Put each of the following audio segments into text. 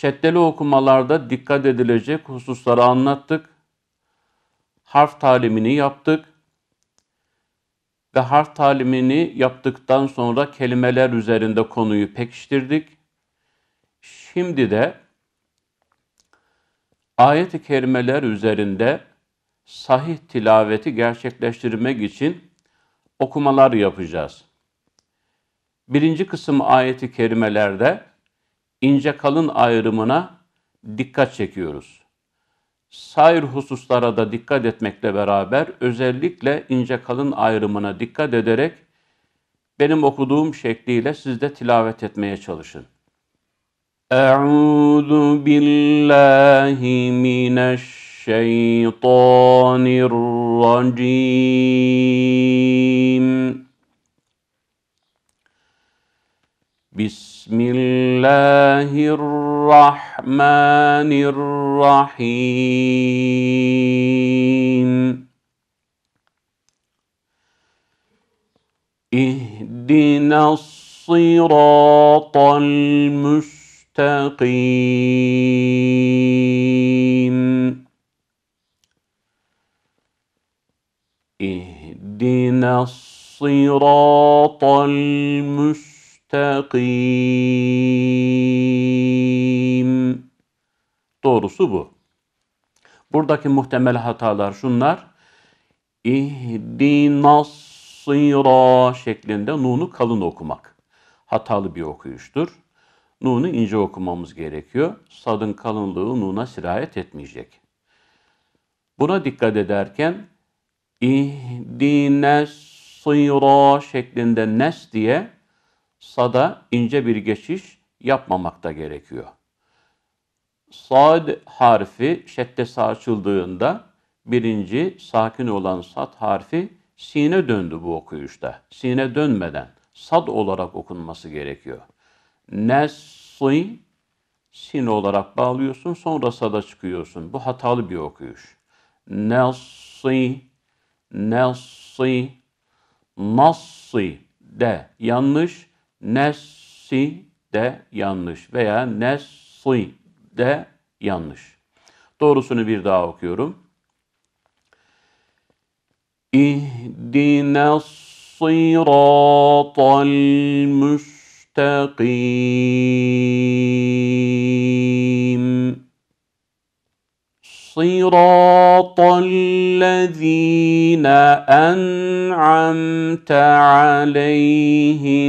Şeddeli okumalarda dikkat edilecek hususları anlattık. Harf talimini yaptık. Ve harf talimini yaptıktan sonra kelimeler üzerinde konuyu pekiştirdik. Şimdi de ayet-i kerimeler üzerinde sahih tilaveti gerçekleştirmek için okumalar yapacağız. Birinci kısım ayeti kerimelerde ince kalın ayrımına dikkat çekiyoruz. Sair hususlara da dikkat etmekle beraber özellikle ince kalın ayrımına dikkat ederek benim okuduğum şekliyle siz de tilavet etmeye çalışın. Euzu billahi mineşşeytanirracim. بسم الله الرحمن الرحيم اهدنا الصراط المستقيم اهدنا الصراط المستقيم müstakim. Doğrusu bu. Buradaki muhtemel hatalar şunlar. İhdinas sıra şeklinde nunu kalın okumak. Hatalı bir okuyuştur. Nunu ince okumamız gerekiyor. Sadın kalınlığı nuna sirayet etmeyecek. Buna dikkat ederken ihdines sıra şeklinde nes diye sada ince bir geçiş yapmamakta gerekiyor. Sad harfi şedde saçıldığında birinci sakin olan sad harfi sine döndü bu okuyuşta. Sine dönmeden sad olarak okunması gerekiyor. Nesi sin olarak bağlıyorsun sonra sada çıkıyorsun. Bu hatalı bir okuyuş. Nesi nesi nasi de yanlış Nessi de yanlış veya nessi de yanlış. Doğrusunu bir daha okuyorum. İhdine sıratal müstakim. صراط الذين أنعمت عليهم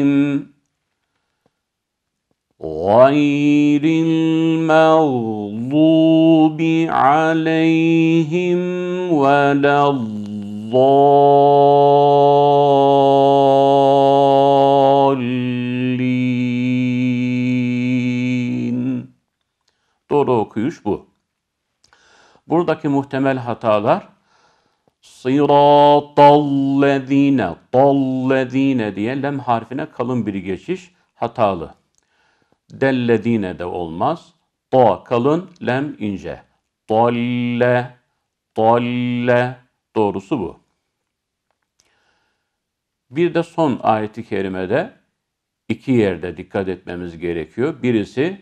غير المغضوب عليهم ولا الضالين Doğru okuyuş bu. Buradaki muhtemel hatalar sıratallezine, dallezine diye lem harfine kalın bir geçiş hatalı. Dellezine de olmaz. Do kalın, lem ince. Dalle, dalle. Doğrusu bu. Bir de son ayeti kerimede iki yerde dikkat etmemiz gerekiyor. Birisi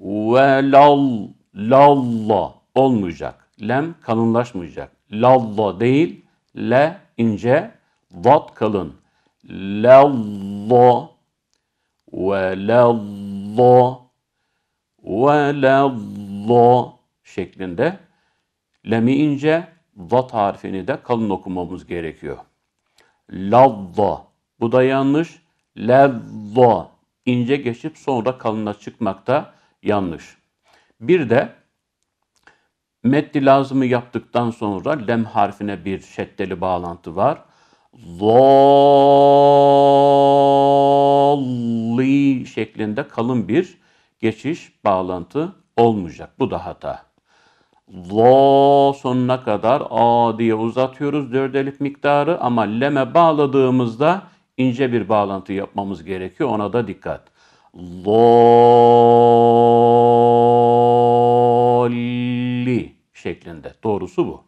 ve lal, lalla olmayacak. Lem kalınlaşmayacak. Lalla değil, le ince, vat kalın. Lalla ve lalla la ve la la şeklinde lemi ince zat tarifini de kalın okumamız gerekiyor. Lavva. Bu da yanlış. Levva. ince geçip sonra kalına çıkmakta yanlış. Bir de meddi lazımı yaptıktan sonra lem harfine bir şeddeli bağlantı var zalli şeklinde kalın bir geçiş bağlantı olmayacak. Bu da hata. Zo sonuna kadar a diye uzatıyoruz dört elif miktarı ama leme bağladığımızda ince bir bağlantı yapmamız gerekiyor. Ona da dikkat. Zalli şeklinde. Doğrusu bu.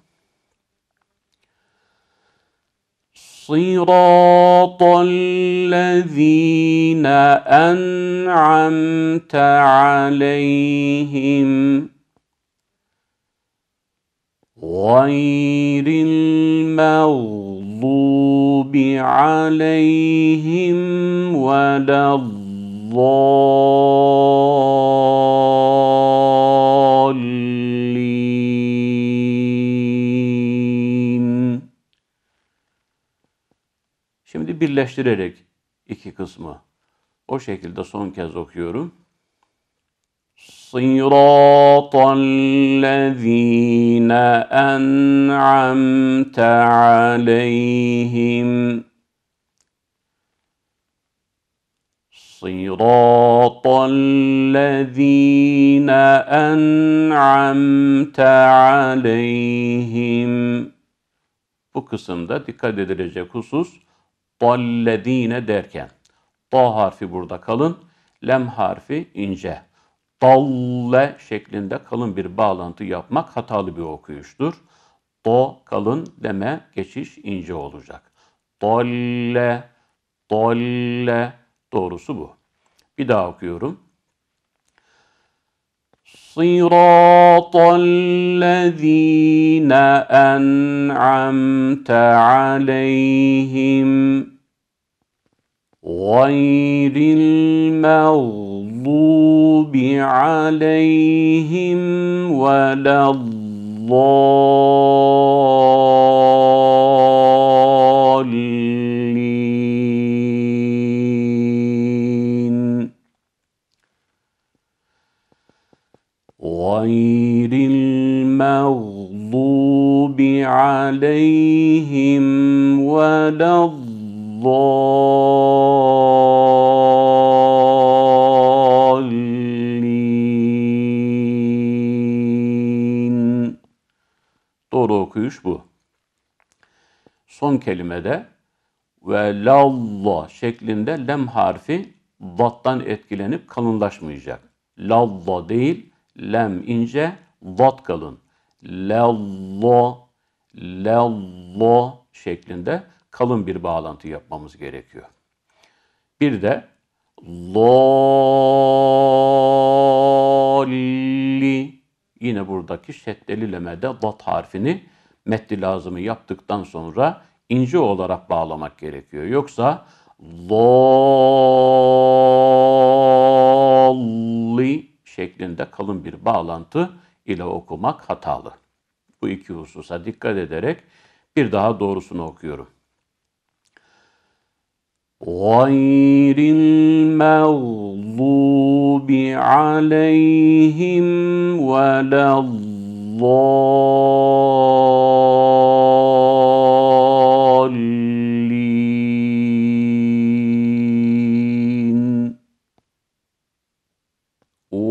صراط الذين انعمت عليهم غير المغضوب عليهم ولا الضالين Şimdi birleştirerek iki kısmı o şekilde son kez okuyorum. صراط الذين أنعمت عليهم صراط الذين أنعمت عليهم Bu kısımda dikkat edilecek husus dalledine derken da harfi burada kalın, lem harfi ince. Dalle şeklinde kalın bir bağlantı yapmak hatalı bir okuyuştur. Do kalın, deme geçiş ince olacak. Dalle, dalle doğrusu bu. Bir daha okuyorum. صراط الذين انعمت عليهم غير المغضوب عليهم ولا الضالين غير المغضوب عليهم ولا الضالين Doğru okuyuş bu. Son kelimede ve lalla şeklinde lem harfi vattan etkilenip kalınlaşmayacak. Lalla değil, Lem ince, lat kalın. Lello, lello şeklinde kalın bir bağlantı yapmamız gerekiyor. Bir de lolli yine buradaki şeddeli lemede lat harfini metni lazımı yaptıktan sonra ince olarak bağlamak gerekiyor. Yoksa lolli şeklinde kalın bir bağlantı ile okumak hatalı. Bu iki hususa dikkat ederek bir daha doğrusunu okuyorum. غَيْرِ الْمَغْضُوبِ عَلَيْهِمْ وَلَا الضَّالِّينَ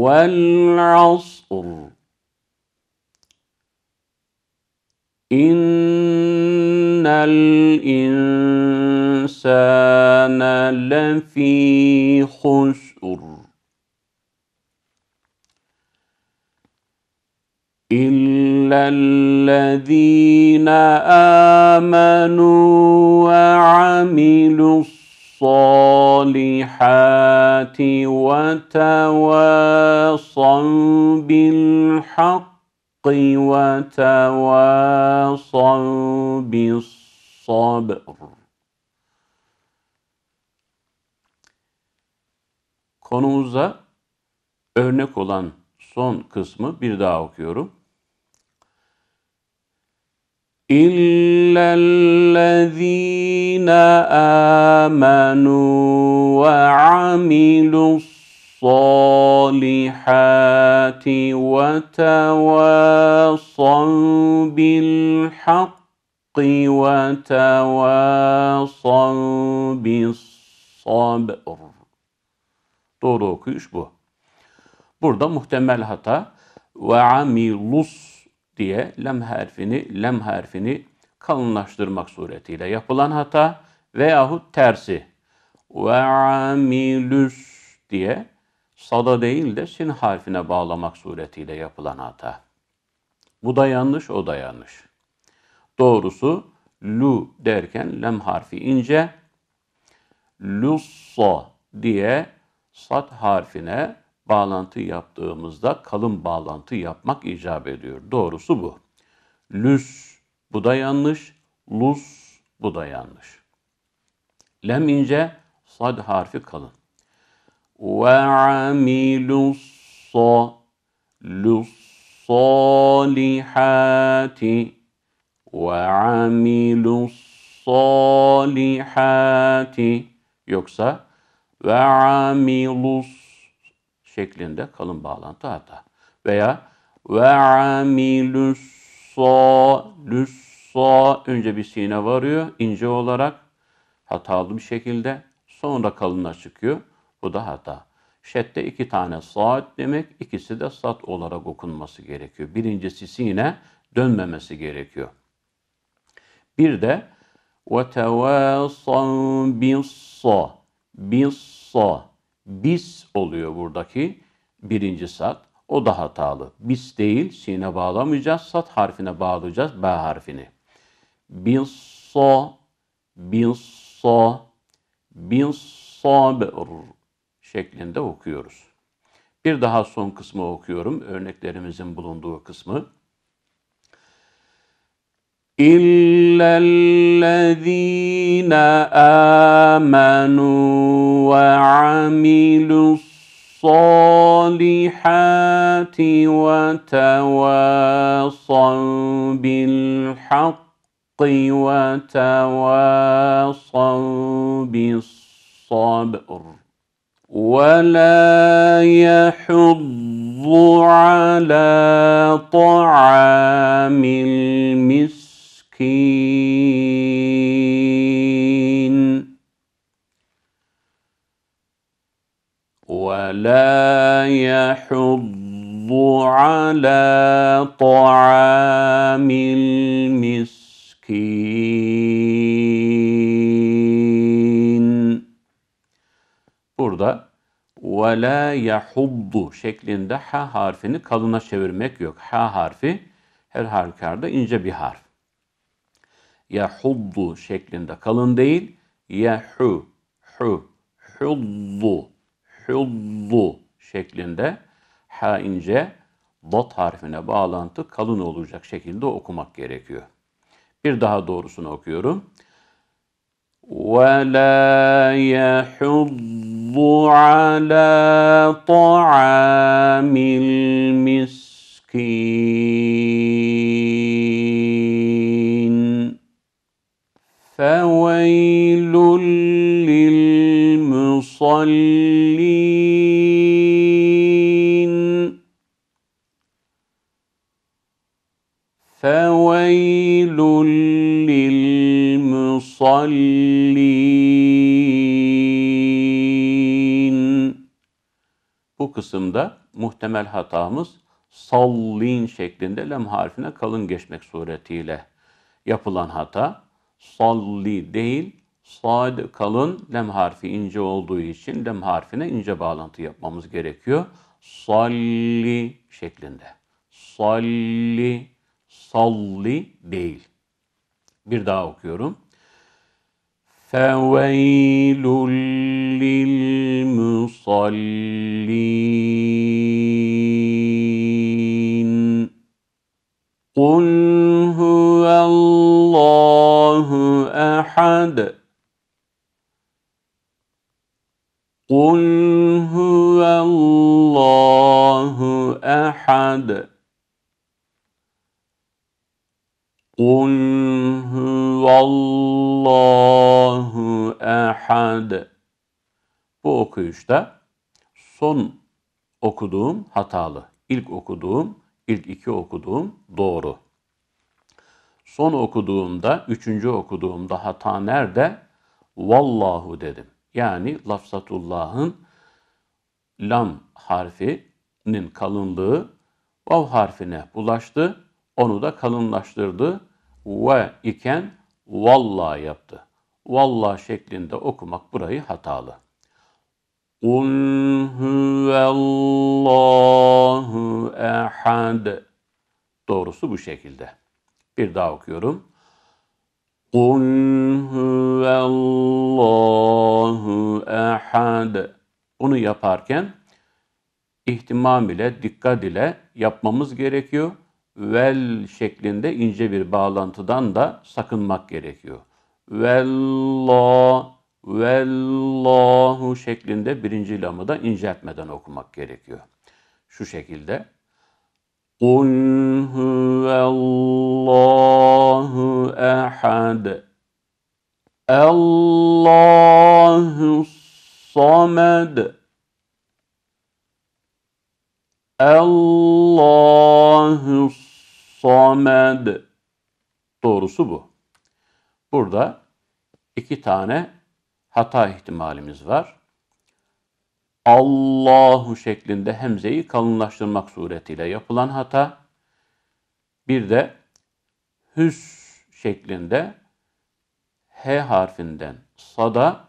والعصر إن الإنسان لفي خسر إلا الذين آمنوا وعملوا الصالحات الصالحات وتواصوا بالحق وتواصوا بالصبر Konumuza örnek olan son kısmı bir daha okuyorum. إلا الذين آمنوا وعملوا الصالحات وتواصوا بالحق وتواصوا بالصبر Doğru okuyuş bu. Burada muhtemel hata ve amilus diye lem harfini lem harfini kalınlaştırmak suretiyle yapılan hata veyahut tersi ve amilüs diye sada değil de sin harfine bağlamak suretiyle yapılan hata. Bu da yanlış, o da yanlış. Doğrusu lu derken lem harfi ince, lussa diye sat harfine bağlantı yaptığımızda kalın bağlantı yapmak icap ediyor. Doğrusu bu. Lüs bu da yanlış. Lus bu da yanlış. Lem ince, sad harfi kalın. Ve amilus sa ve وعملوا الصالحات yoksa وعملوا şeklinde kalın bağlantı hata. Veya ve amilus sa lüs önce bir sine varıyor ince olarak hatalı bir şekilde sonra kalınla çıkıyor. Bu da hata. Şedde iki tane saat demek, ikisi de sat olarak okunması gerekiyor. Birincisi sine dönmemesi gerekiyor. Bir de وَتَوَاصَوْا بِالصَّ بِالصَّ biz oluyor buradaki birinci sat. O da hatalı. Biz değil sine bağlamayacağız. Sat harfine bağlayacağız. B harfini. Bin so, bin so, bin sabır şeklinde okuyoruz. Bir daha son kısmı okuyorum. Örneklerimizin bulunduğu kısmı. إلا الذين آمنوا وعملوا الصالحات وتواصوا بالحق وتواصوا بالصبر ولا يحض على طعام المسكين حين ولا يحض على طعام المسكين Burada ve la yahuddu şeklinde ha harfini kalına çevirmek yok. Ha harfi her halükarda ince bir harf yahuddu şeklinde kalın değil. Yahu, hu, hullu, hullu şeklinde ha ince dot harfine bağlantı kalın olacak şekilde okumak gerekiyor. Bir daha doğrusunu okuyorum. Ve وَلَا يَحُضُّ ala taamil الْمِسْكِينَ فويل للمصلين فويل للمصلين Bu kısımda muhtemel hatamız sallin şeklinde lem harfine kalın geçmek suretiyle yapılan hata salli değil, sad kalın, lem harfi ince olduğu için lem harfine ince bağlantı yapmamız gerekiyor. Salli şeklinde. Salli, salli değil. Bir daha okuyorum. فَوَيْلٌ لِلْمُصَلِّينَ قُلْ أحد قل هو الله أحد قل هو الله أحد Bu okuyuşta son okuduğum hatalı. İlk okuduğum, ilk iki okuduğum doğru. Son okuduğumda, üçüncü okuduğumda hata nerede? Vallahu dedim. Yani lafzatullahın lam harfinin kalınlığı vav harfine bulaştı. Onu da kalınlaştırdı. Ve iken valla yaptı. Valla şeklinde okumak burayı hatalı. Kul huvallahu ehad. Doğrusu bu şekilde. Bir daha okuyorum. Kul huvallahu ehad. Bunu yaparken ihtimam ile, dikkat ile yapmamız gerekiyor. Vel şeklinde ince bir bağlantıdan da sakınmak gerekiyor. Vellah, vellahu şeklinde birinci lamı da inceltmeden okumak gerekiyor. Şu şekilde. قل هو الله احد الله الصمد الله الصمد doğrusu bu. Burada iki tane hata ihtimalimiz var. Allahu şeklinde hemzeyi kalınlaştırmak suretiyle yapılan hata. Bir de hüs şeklinde H harfinden sada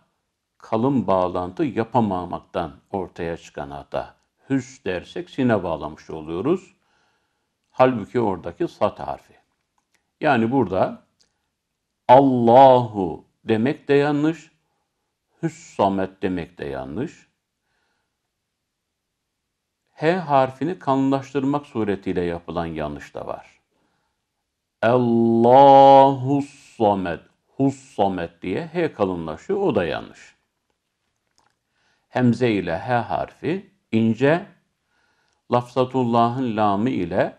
kalın bağlantı yapamamaktan ortaya çıkan hata. Hüs dersek sine bağlamış oluyoruz. Halbuki oradaki sat harfi. Yani burada Allahu demek de yanlış, Hüs Samet demek de yanlış. H harfini kanlaştırmak suretiyle yapılan yanlış da var. Allahu samet, hus diye H kalınlaşıyor. O da yanlış. Hemze ile H harfi ince, lafzatullahın lamı ile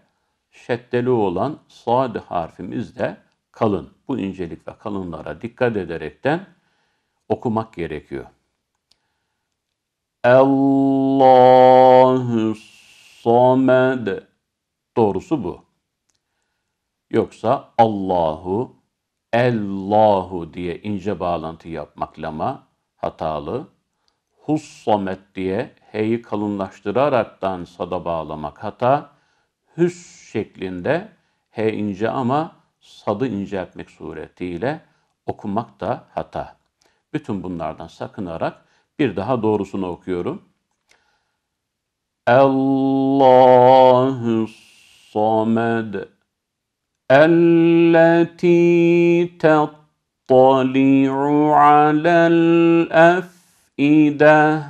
şeddeli olan sad harfimiz de kalın. Bu incelik ve kalınlara dikkat ederekten okumak gerekiyor. Allahu samed. Doğrusu bu. Yoksa Allahu, Allahu diye ince bağlantı yapmaklama hatalı. Hussamet diye heyi kalınlaştıraraktan sada bağlamak hata. Hüs şeklinde he ince ama sadı inceltmek suretiyle okumak da hata. Bütün bunlardan sakınarak bir daha doğrusunu okuyorum. Allahu samed elleti tattali'u alel efide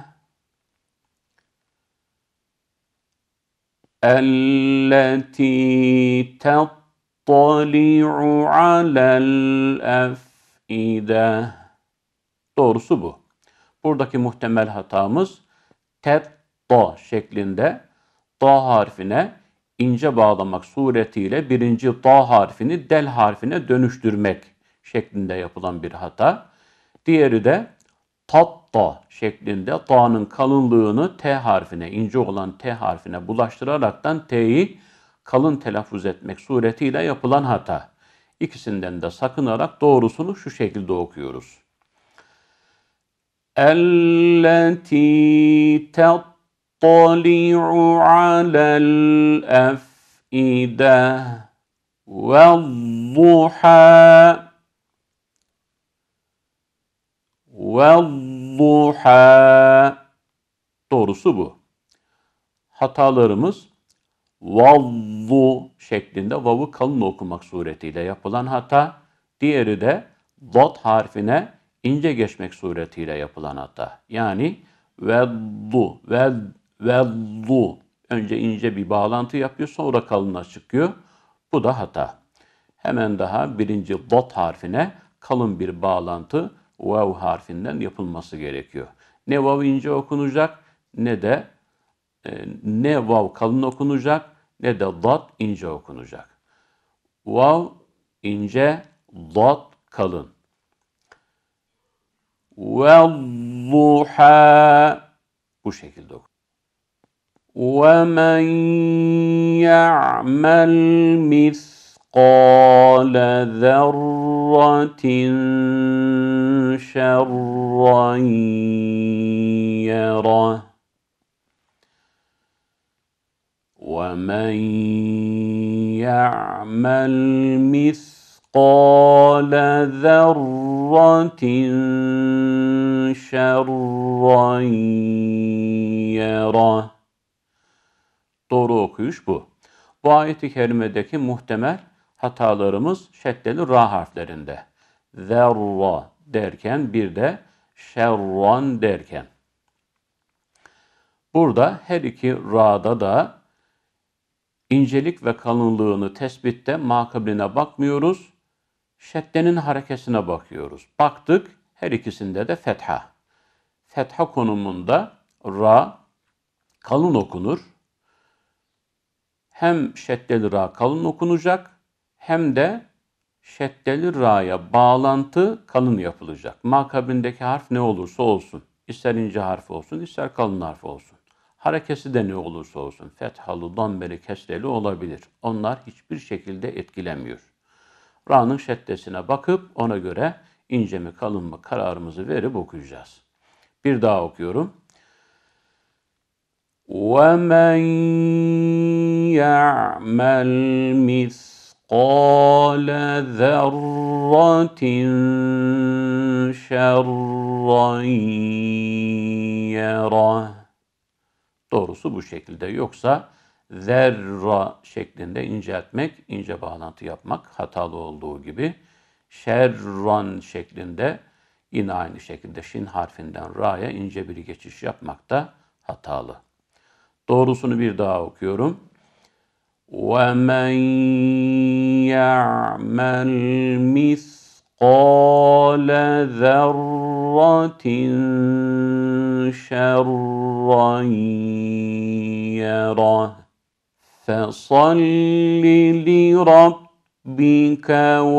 elleti tattali'u alel efide Doğrusu bu. Buradaki muhtemel hatamız tet da şeklinde da harfine ince bağlamak suretiyle birinci da harfini del harfine dönüştürmek şeklinde yapılan bir hata. Diğeri de tat da şeklinde da'nın kalınlığını t harfine, ince olan t harfine bulaştıraraktan t'yi kalın telaffuz etmek suretiyle yapılan hata. İkisinden de sakınarak doğrusunu şu şekilde okuyoruz. التي تطلع على الافئده والضحى والضحى doğrusu bu. Hatalarımız vallu şeklinde vavu kalın okumak suretiyle yapılan hata. Diğeri de dot harfine ince geçmek suretiyle yapılan hata. Yani veddu, ved, veddu. Önce ince bir bağlantı yapıyor sonra kalınla çıkıyor. Bu da hata. Hemen daha birinci dot harfine kalın bir bağlantı vav harfinden yapılması gerekiyor. Ne vav ince okunacak ne de e, ne vav kalın okunacak ne de dot ince okunacak. Vav ince, dot kalın. والضحى bu şekilde oku. وَمَنْ يَعْمَلْ مِثْقَالَ ذَرَّةٍ شَرًّا يَرَهُ وَمَنْ يَعْمَلْ مِثْقَالَ مثقال ذرة şerran yera. Doğru okuyuş bu. Bu ayet-i kerimedeki muhtemel hatalarımız şeddeli ra harflerinde. Zerra derken bir de şerran derken. Burada her iki ra'da da incelik ve kalınlığını tespitte makabline bakmıyoruz şeddenin harekesine bakıyoruz. Baktık her ikisinde de fetha. Fetha konumunda ra kalın okunur. Hem şeddeli ra kalın okunacak hem de şeddeli ra'ya bağlantı kalın yapılacak. Makabindeki harf ne olursa olsun. ister ince harf olsun, ister kalın harf olsun. Harekesi de ne olursa olsun. Fethalı, dammeli, kesreli olabilir. Onlar hiçbir şekilde etkilemiyor. Ra'nın şeddesine bakıp ona göre ince mi kalın mı kararımızı verip okuyacağız. Bir daha okuyorum. وَمَنْ يَعْمَلْ مِثْقَالَ ذَرَّةٍ شَرًّا يَرَهُ Doğrusu bu şekilde. Yoksa zerra şeklinde inceltmek, ince bağlantı yapmak hatalı olduğu gibi şerran şeklinde yine aynı şekilde şin harfinden ra'ya ince bir geçiş yapmak da hatalı. Doğrusunu bir daha okuyorum. وَمَنْ يَعْمَلْ مِثْقَالَ ذَرَّةٍ شَرًّا يَرَهُ فصل لربك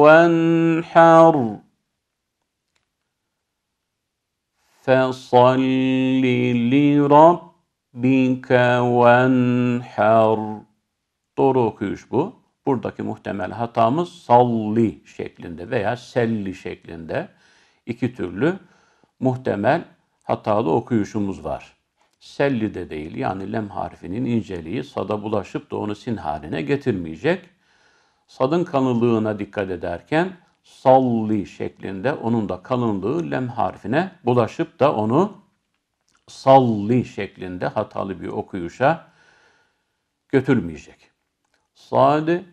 وانحر فصل لربك وانحر Doğru okuyuş bu. Buradaki muhtemel hatamız salli şeklinde veya selli şeklinde iki türlü muhtemel hatalı okuyuşumuz var selli de değil yani lem harfinin inceliği sada bulaşıp da onu sin haline getirmeyecek. Sadın kalınlığına dikkat ederken salli şeklinde onun da kalınlığı lem harfine bulaşıp da onu salli şeklinde hatalı bir okuyuşa götürmeyecek. Sadi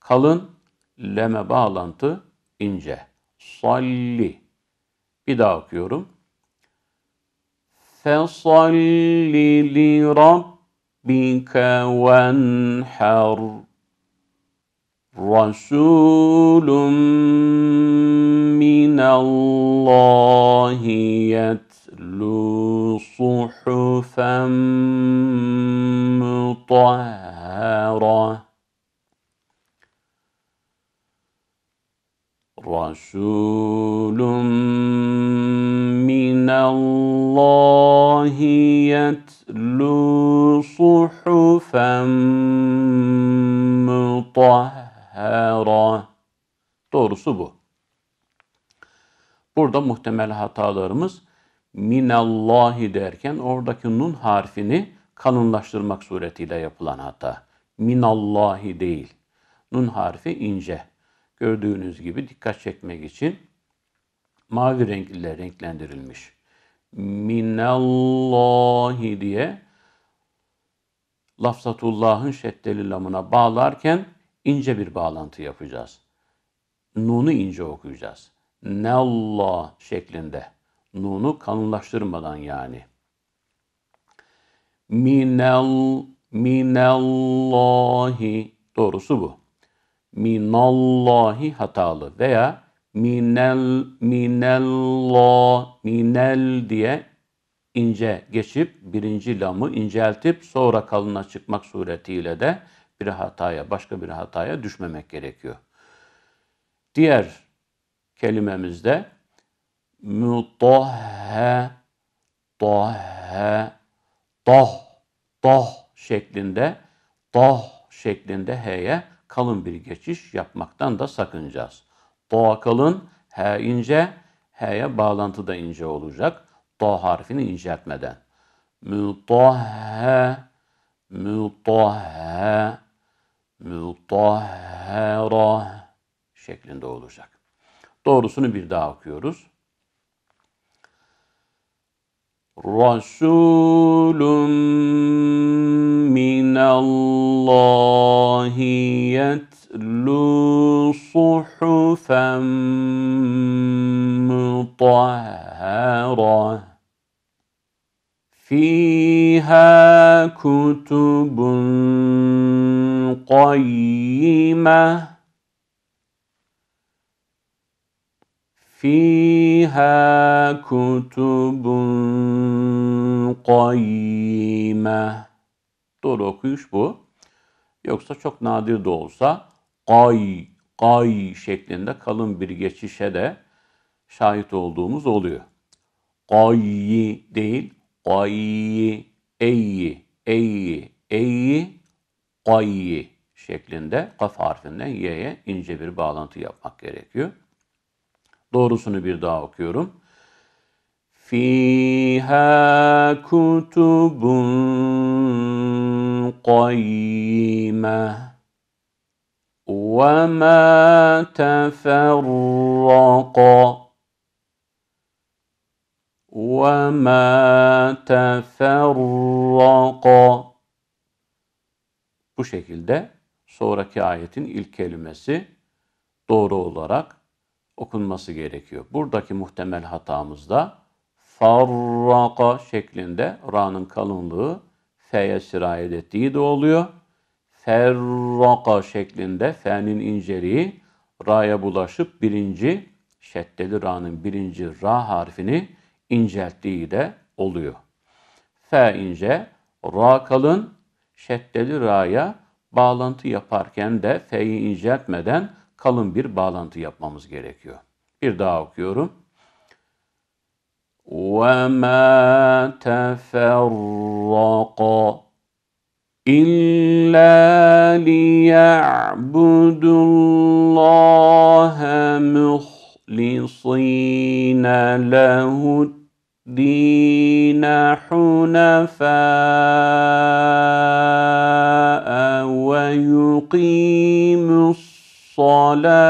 kalın, leme bağlantı ince. Salli. Bir daha okuyorum. فصل لربك وانحر رسول من الله يتلو صحفا مطهره رسول من الله الله يتلو صحفا mutahhara. Doğrusu bu. Burada muhtemel hatalarımız minallahi derken oradaki nun harfini kanunlaştırmak suretiyle yapılan hata. Minallahi değil. Nun harfi ince. Gördüğünüz gibi dikkat çekmek için mavi renkle renklendirilmiş minallahi diye lafzatullahın şeddeli lamına bağlarken ince bir bağlantı yapacağız. Nunu ince okuyacağız. Nallah şeklinde. Nunu kanunlaştırmadan yani. Minel, minallahi doğrusu bu. Minallahi hatalı veya minel minella minel diye ince geçip birinci lamı inceltip sonra kalına çıkmak suretiyle de bir hataya başka bir hataya düşmemek gerekiyor. Diğer kelimemizde mutahhe tahhe tah, tah şeklinde tah şeklinde h'ye kalın bir geçiş yapmaktan da sakınacağız. Do kalın, H ince, H'ye bağlantı da ince olacak. Do harfini inceltmeden. Mutahhe, mutahhe, mutahhera şeklinde olacak. Doğrusunu bir daha okuyoruz. Resulüm minallahiyet يتلو صحفا مطهرة فيها كتب قيمه فيها كتب قيمة. Doğru okuyuş bu. Yoksa çok nadir de olsa gay, gay şeklinde kalın bir geçişe de şahit olduğumuz oluyor. Gayyi değil, gayyi, eyyi, eyyi, eyyi, gayyi şeklinde kaf harfinden y'ye ince bir bağlantı yapmak gerekiyor. Doğrusunu bir daha okuyorum. Fiha kutubun qayyimah وما تفرقا وَمَا تَفَرَّقَا Bu şekilde sonraki ayetin ilk kelimesi doğru olarak okunması gerekiyor. Buradaki muhtemel hatamızda farraka şeklinde ra'nın kalınlığı f'ye sirayet ettiği de oluyor ferraka şeklinde fe'nin inceliği ra'ya bulaşıp birinci şeddeli ra'nın birinci ra harfini incelttiği de oluyor. Fe ince, ra kalın, şeddeli ra'ya bağlantı yaparken de fe'yi inceltmeden kalın bir bağlantı yapmamız gerekiyor. Bir daha okuyorum. وَمَا تَفَرَّقَ إلا ليعبدوا الله مخلصين له الدين حنفاء ويقيموا الصلاة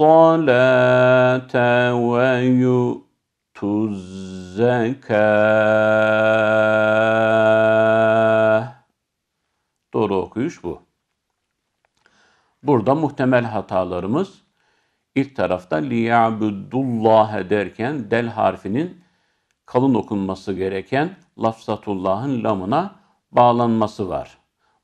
الصلاة ويؤتوا الزكاة Doğru okuyuş bu. Burada muhtemel hatalarımız ilk tarafta liya'budullâhe derken del harfinin kalın okunması gereken lafzatullahın lamına bağlanması var.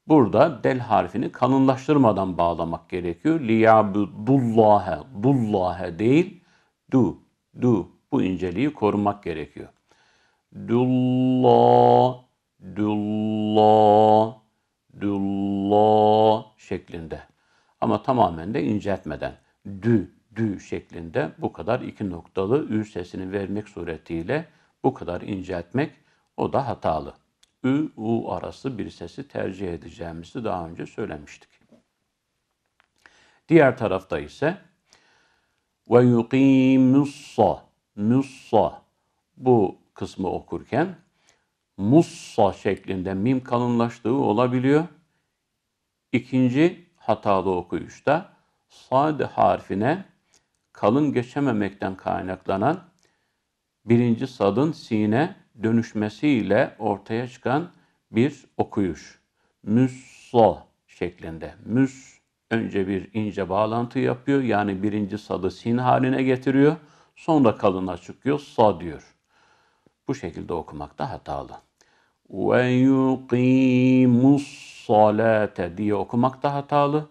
Burada del harfini kalınlaştırmadan bağlamak gerekiyor. Liyabudullâhe, dullâhe değil, du, du. Bu inceliği korumak gerekiyor. Dullâ, dullâ, dullâ şeklinde. Ama tamamen de inceltmeden. Dü, dü şeklinde bu kadar iki noktalı ü sesini vermek suretiyle bu kadar inceltmek o da hatalı ü, u arası bir sesi tercih edeceğimizi daha önce söylemiştik. Diğer tarafta ise ve yuqimussa, mussa bu kısmı okurken mussa şeklinde mim kalınlaştığı olabiliyor. İkinci hatalı okuyuşta sad harfine kalın geçememekten kaynaklanan birinci sadın sine dönüşmesiyle ortaya çıkan bir okuyuş. Müssa şeklinde. Müs önce bir ince bağlantı yapıyor. Yani birinci sadı sin haline getiriyor. Sonra kalına çıkıyor. Sa diyor. Bu şekilde okumakta hatalı. Ve yuqimus salate diye okumak da hatalı.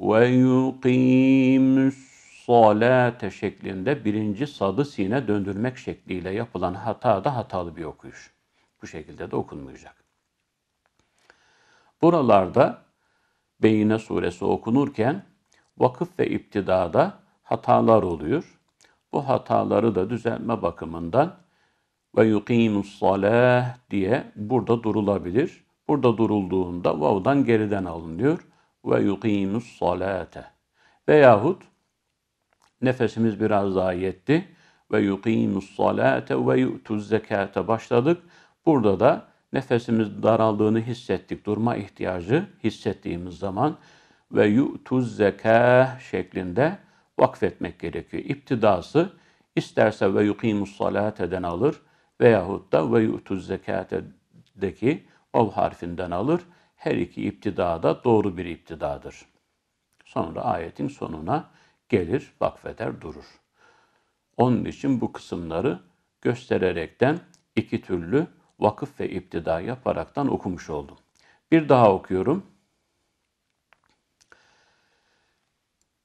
Ve yuqimus salate şeklinde birinci sadı sine döndürmek şekliyle yapılan hata da hatalı bir okuyuş. Bu şekilde de okunmayacak. Buralarda Beyine suresi okunurken vakıf ve iptidada hatalar oluyor. Bu hataları da düzeltme bakımından ve yuqimus salah diye burada durulabilir. Burada durulduğunda vav'dan geriden alınıyor. Ve yuqimus salate. Veyahut Nefesimiz biraz daha yetti. Ve yuqimus salate ve yu'tuz zekate başladık. Burada da nefesimiz daraldığını hissettik. Durma ihtiyacı hissettiğimiz zaman ve yu'tuz zeka şeklinde vakfetmek gerekiyor. İptidası isterse ve yuqimus den alır veyahut da ve yu'tuz zekatedeki o harfinden alır. Her iki iptida da doğru bir iptidadır. Sonra ayetin sonuna gelir, vakfeder, durur. Onun için bu kısımları göstererekten iki türlü vakıf ve iptida yaparaktan okumuş oldum. Bir daha okuyorum.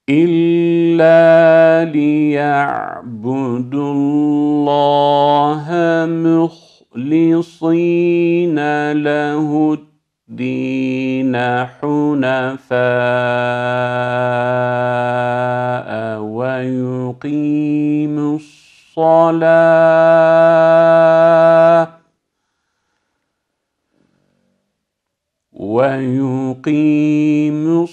İlla liya'budullaha muhlisina lehuddine hunefâ ويقيم الصلاة ويقيم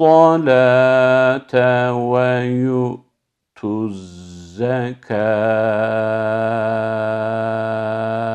الصلاة ويؤت الزكاة